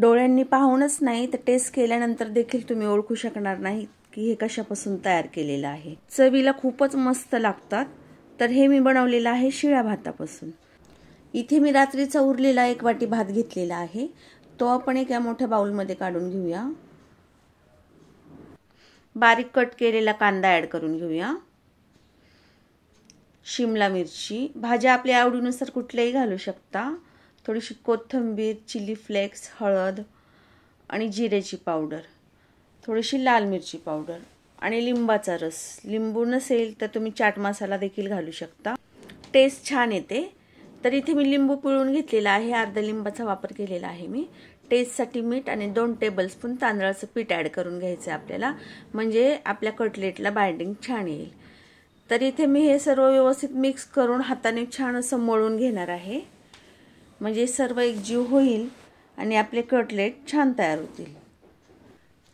डोळ्यांनी पाहूनच नाही तर टेस्ट केल्यानंतर देखील तुम्ही ओळखू शकणार नाही की हे कशापासून तयार केलेलं आहे चवीला खूपच मस्त लागतात तर हे मी बनवलेलं आहे शिळ्या भातापासून इथे मी रात्रीचा उरलेला एक वाटी भात घेतलेला आहे तो आपण एका मोठ्या बाऊलमध्ये काढून घेऊया बारीक कट केलेला कांदा ॲड करून घेऊया शिमला मिरची भाज्या आपल्या आवडीनुसार कुठल्याही घालू शकता थोडीशी कोथिंबीर चिली फ्लेक्स हळद आणि जिरेची पावडर थोडीशी लाल मिरची पावडर आणि लिंबाचा रस लिंबू नसेल तर तुम्ही चाट मसाला देखील घालू शकता टेस्ट छान येते तर इथे मी लिंबू पिळून घेतलेला आहे अर्धा लिंबाचा वापर केलेला आहे मी टेस्टसाठी मीठ आणि दोन टेबलस्पून तांदळाचं पीठ ॲड करून घ्यायचं आहे आपल्याला म्हणजे आपल्या कटलेटला बाइंडिंग छान येईल तर इथे मी हे सर्व व्यवस्थित मिक्स करून हाताने छान असं मळून घेणार आहे म्हणजे सर्व एकजीव होईल आणि आपले कटलेट छान तयार होतील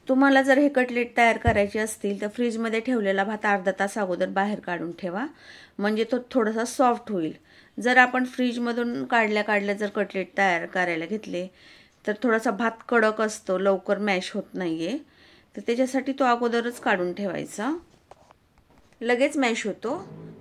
तुम्हाला जर हे कटलेट तयार करायचे असतील तर फ्रीजमध्ये ठेवलेला भात अर्धा तास अगोदर बाहेर काढून ठेवा म्हणजे तो थोडासा सॉफ्ट होईल जर आपण फ्रीजमधून काढल्या काढल्या जर कटलेट तयार करायला घेतले तर थोडासा भात कडक असतो लवकर मॅश होत नाही आहे तर त्याच्यासाठी तो अगोदरच काढून ठेवायचा लगेच मॅश होतो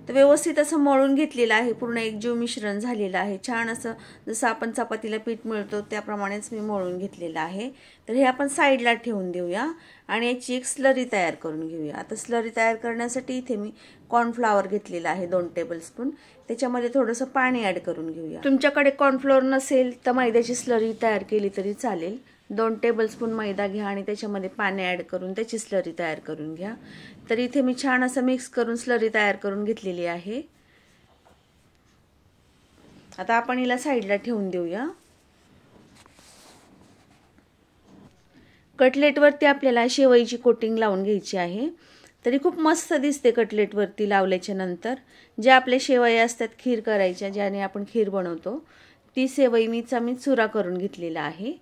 तर व्यवस्थित असं मळून घेतलेलं आहे पूर्ण एकजीव मिश्रण झालेलं आहे छान असं जसं आपण चपातीला पीठ मिळतो त्याप्रमाणेच मी मळून घेतलेलं आहे तर हे आपण साईडला ठेवून देऊया आणि याची एक स्लरी तयार करून घेऊया आता स्लरी तयार करण्यासाठी इथे मी कॉर्नफ्लॉवर घेतलेला आहे दोन टेबलस्पून त्याच्यामध्ये थोडंसं पाणी ॲड करून घेऊया तुमच्याकडे कॉर्नफ्लॉवर नसेल तर मैद्याची स्लरी तयार केली तरी चालेल दोन टेबलस्पून मैदा घ्या आणि त्याच्यामध्ये पाणी ॲड करून त्याची स्लरी तयार करून घ्या तर इथे मी छान असं मिक्स करून स्लरी तयार करून घेतलेली आहे आता आपण हिला साईडला ठेवून देऊया कटलेटवरती आपल्याला शेवईची कोटिंग लावून घ्यायची आहे तरी खूप मस्त दिसते कटलेटवरती लावल्याच्या नंतर ज्या आपल्या शेवई असतात खीर करायच्या ज्याने आपण खीर बनवतो ती सेवई मीचा मी चुरा करून घेतलेला आहे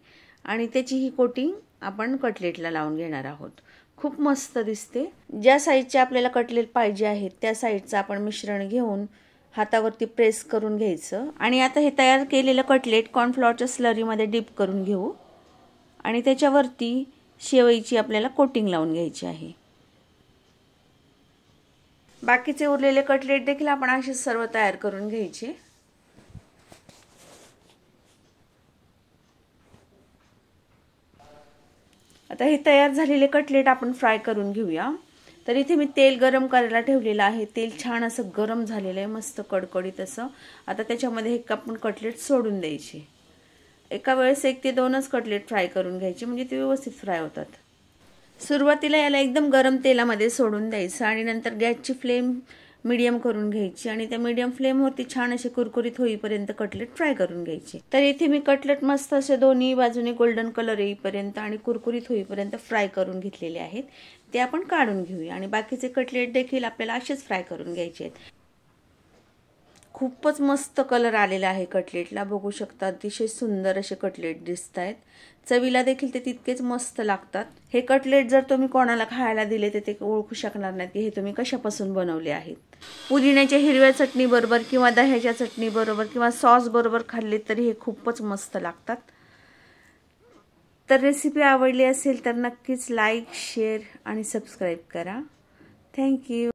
आणि त्याची ही कोटिंग आपण कटलेटला लावून घेणार आहोत खूप मस्त दिसते ज्या साईजचे आपल्याला कटलेट पाहिजे आहेत त्या साईजचं आपण मिश्रण घेऊन हातावरती प्रेस करून घ्यायचं आणि आता हे तयार केलेलं कटलेट कॉर्नफ्लॉरच्या स्लरीमध्ये डीप करून घेऊ आणि त्याच्यावरती शेवईची आपल्याला कोटिंग लावून घ्यायची आहे बाकीचे उरलेले कटलेट देखील आपण असे सर्व तयार करून घ्यायचे आता हे तयार झालेले कटलेट आपण फ्राय करून घेऊया तर इथे मी तेल गरम करायला ठेवलेलं आहे तेल छान असं गरम झालेलं आहे मस्त कडकडीत असं आता त्याच्यामध्ये एक आपण कटलेट सोडून द्यायचे एका वेळेस एक ते दोनच कटलेट फ्राय करून घ्यायचे म्हणजे ते व्यवस्थित फ्राय होतात सुरुवातीला याला एकदम गरम तेलामध्ये सोडून द्यायचं आणि नंतर गॅसची फ्लेम मीडियम करून घ्यायची आणि त्या मीडियम वरती छान असे कुरकुरीत होईपर्यंत कटलेट फ्राय करून घ्यायचे तर इथे मी कटलेट मस्त असे दोन्ही बाजूने गोल्डन कलर येईपर्यंत आणि कुरकुरीत होईपर्यंत फ्राय करून घेतलेले आहेत ते आपण काढून घेऊया आणि बाकीचे कटलेट देखील आपल्याला असेच फ्राय करून घ्यायचे आहेत खूपच मस्त कलर आलेला आहे कटलेटला बघू शकता अतिशय सुंदर असे कटलेट दिसत आहेत चवीला देखील ते तितकेच मस्त लागतात हे कटलेट जर तुम्ही कोणाला खायला दिले तर ते ओळखू शकणार नाहीत की हे तुम्ही कशापासून बनवले आहेत पुदिन्याच्या हिरव्या चटणीबरोबर किंवा दह्याच्या चटणीबरोबर किंवा सॉस बरोबर खाल्ले तरी हे खूपच मस्त लागतात तर रेसिपी आवडली असेल तर नक्कीच लाईक शेअर आणि सबस्क्राईब करा थँक्यू